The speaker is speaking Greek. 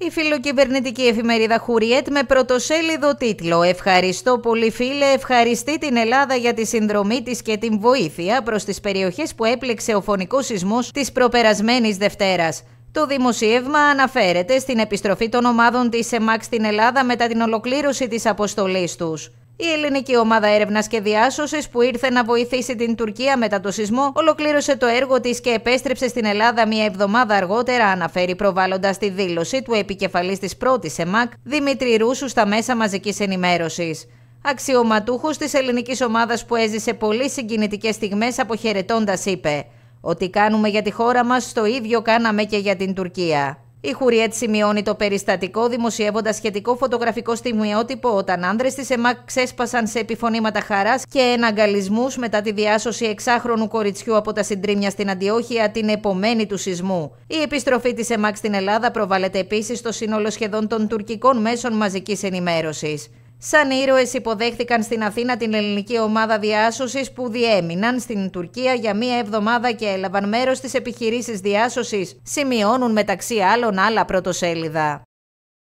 Η φιλοκυβερνητική εφημερίδα Χουριέτ με πρωτοσέλιδο τίτλο «Ευχαριστώ πολύ φίλε, ευχαριστεί την Ελλάδα για τη συνδρομή της και την βοήθεια προς τις περιοχές που έπληξε ο φωνικός σεισμός της προπερασμένης Δευτέρας». Το δημοσίευμα αναφέρεται στην επιστροφή των ομάδων της ΕΜΑΚ στην Ελλάδα μετά την ολοκλήρωση της αποστολής τους. Η ελληνική ομάδα έρευνας και διάσωσης που ήρθε να βοηθήσει την Τουρκία μετά το σεισμό ολοκλήρωσε το έργο της και επέστρεψε στην Ελλάδα μία εβδομάδα αργότερα, αναφέρει προβάλλοντας τη δήλωση του επικεφαλής της πρώτης ΕΜΑΚ, Δημήτρη Ρούσου, στα μέσα μαζικής ενημέρωσης. Αξιωματούχος της ελληνικής ομάδας που έζησε πολύ συγκινητικές στιγμές αποχαιρετώντας, είπε: Ότι κάνουμε για τη χώρα μας, το ίδιο κάναμε και για την Τουρκία. Η Χουριέτ σημειώνει το περιστατικό, δημοσιεύοντας σχετικό φωτογραφικό στιγμιότυπο όταν άνδρες της ΕΜΑΚ ξέσπασαν σε επιφωνήματα χαράς και εναγκαλισμούς μετά τη διάσωση εξάχρονου κοριτσιού από τα συντρίμια στην Αντιόχεια την επομένη του σεισμού. Η επιστροφή της ΕΜΑΚ στην Ελλάδα προβάλλεται επίσης στο σύνολο σχεδόν των τουρκικών μέσων μαζικής ενημέρωσης. Σαν ήρωες υποδέχθηκαν στην Αθήνα την ελληνική ομάδα διάσωσης που διέμειναν στην Τουρκία για μία εβδομάδα και έλαβαν μέρος στις επιχειρήσεις διάσωσης, σημειώνουν μεταξύ άλλων άλλα πρωτοσέλιδα.